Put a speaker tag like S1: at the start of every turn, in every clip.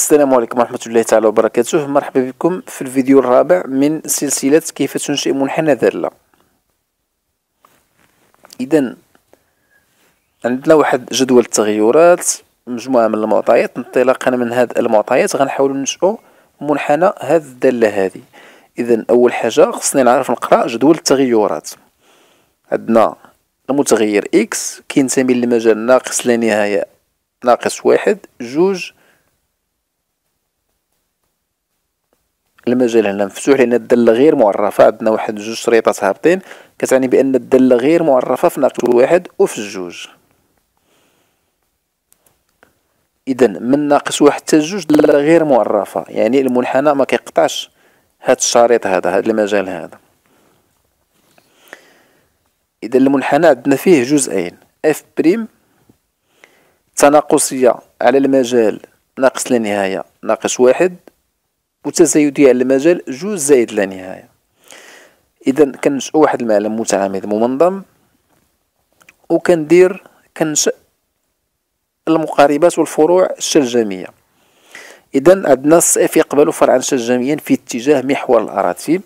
S1: السلام عليكم ورحمة الله تعالى وبركاته مرحبا بكم في الفيديو الرابع من سلسلة كيف تنشئ منحنى ذالة إذا عندنا واحد جدول التغيرات مجموعة من المعطيات انطلاقا من هذه المعطيات غنحاولوا ننشئوا منحنى هذه الدالة هذه إذا أول حاجة خصني نعرف نقرأ جدول التغيرات عندنا المتغير إكس كينتمي لمجال ناقص لا نهاية ناقص واحد جوج المجال هنا مفتوح لان الداله غير معرفه عندنا واحد جوج شريطات هابطين كتعني بان الداله غير معرفه في ناقص واحد وفي الجوج اذا من ناقص واحد حتى جوج داله غير معرفه يعني المنحنى ما كيقطعش هاد الشريط هذا هاد المجال هذا اذا المنحنى عندنا فيه جزئين اف بريم تناقصيه على المجال ناقص لا نهايه ناقص واحد وتزايدية على المجال جوج زائد لا نهاية إذا كنشأو واحد المعلم متعامد منظم وكندير كنشأ المقاربات والفروع الشجاميه إذا عندنا السائف يقبل فرعا شجاميا في اتجاه محور الأراتيب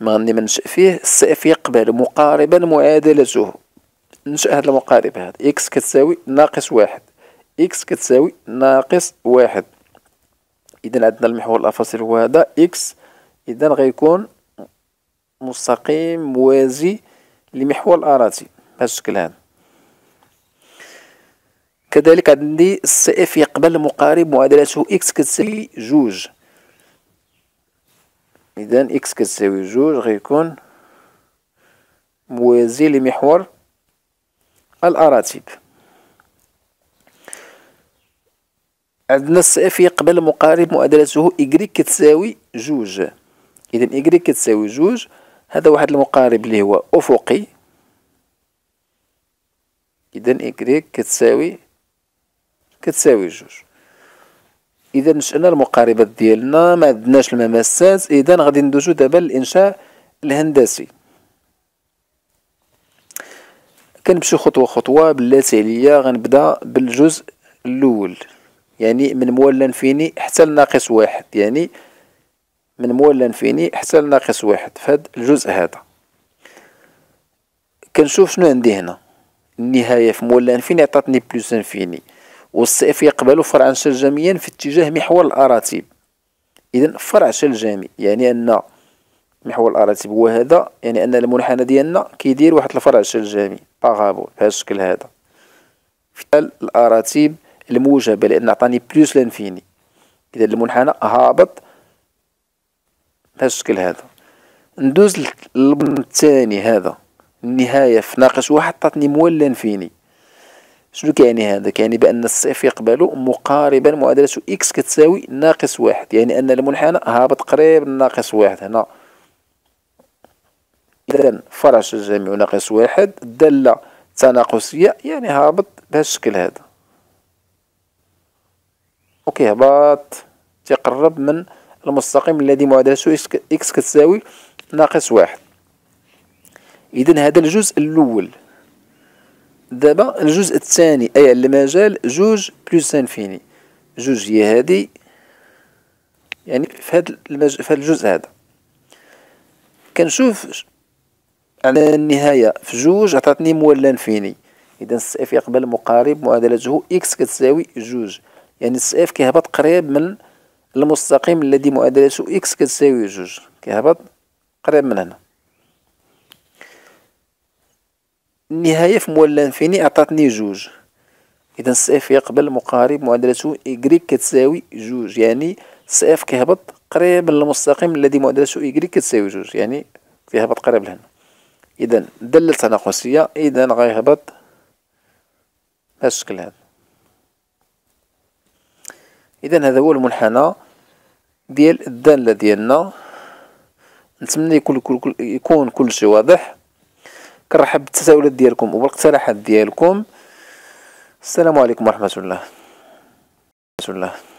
S1: ما غني نشأ فيه السائف يقبل مقاربا معادلته نشأ هذا المقارب هذا إكس كتساوي ناقص واحد إكس كتساوي ناقص واحد إذا عندنا المحور الافاصيل هو هذا إكس إذا غيكون مستقيم موازي لمحور الأراضي بهذا الشكل هذا كذلك عندي السي اف يقبل مقارب معادلته اكس كتساوي جوج اذا اكس كتساوي جوج غيكون موازي لمحور الاراتب عندنا الصافي يقبل مقارب معادلته إكريك كتساوي جوج إذا إكريك كتساوي جوج هذا واحد المقارب اللي هو أفقي إذا إكريك كتساوي كتساوي جوج إذا نشأنا المقاربات ديالنا ما عندناش المماسات إذا غادي ندوزو دابا للإنشاء الهندسي كنمشيو خطوة خطوة بلاتي عليا غنبدا بالجزء الأول يعني من مول فيني حتى لناقص واحد يعني من مول فيني حتى لناقص واحد في هاد الجزء هذا كنشوف شنو عندي هنا النهاية في مول انفيني عطاتني بلوس انفيني والسيف يقبل فرع شلجميا في اتجاه محور الاراتيب إذا فرع شلجامي يعني أن محور الاراتيب هو هذا يعني أن المنحنى ديالنا كيدير واحد الفرع شلجامي باغابول بهذا الشكل هذا في الاراتيب الموجبة لأن أعطاني بلوس لانفيني إذا المنحنى هابط الشكل هذا ندوز للبن الثاني هذا النهاية في ناقص واحد عطاتني مول لانفيني شنو كيعني هذا كيعني بأن الصيف يقبلو مقاربا معادلة إكس كتساوي ناقص واحد يعني أن المنحنى هابط قريب ناقص واحد هنا إذا فرع الجميع ناقص واحد الدالة تناقصية يعني هابط الشكل هذا وكيهبط تيقرب من المستقيم الذي معادلته إكس كتساوي ناقص واحد إذا هذا الجزء الأول دابا الجزء الثاني أي المجال جوج بلس انفيني جوج هي هادي يعني في هاد المج... في الجزء هذا كنشوف على النهاية في جوج عطاتني مول فيني إذا إف يقبل مقارب معادلته إكس كتساوي جوج يعني السي اف كيهبط قريب من المستقيم الذي معادلته اكس كتساوي جوج كيهبط قريب من هنا النهاية في مول فيني عطاتني جوج إذا السي اف يقبل مقارب معادلته إيكغيك كتساوي جوج يعني السي اف كيهبط قريب من المستقيم الذي معادلته إيكغيك كتساوي جوج يعني كيهبط قريب لهنا إذا دلت تناقصية إذا غيهبط بهذا الشكل هذا إذا هذا هو المنحنى ديال الدالة ديالنا نتمنى يكون كل كل يكون كل شيء واضح كنرحب بالتساؤلات ديالكم وبالاقتراحات ديالكم السلام عليكم ورحمة الله ورحمة الله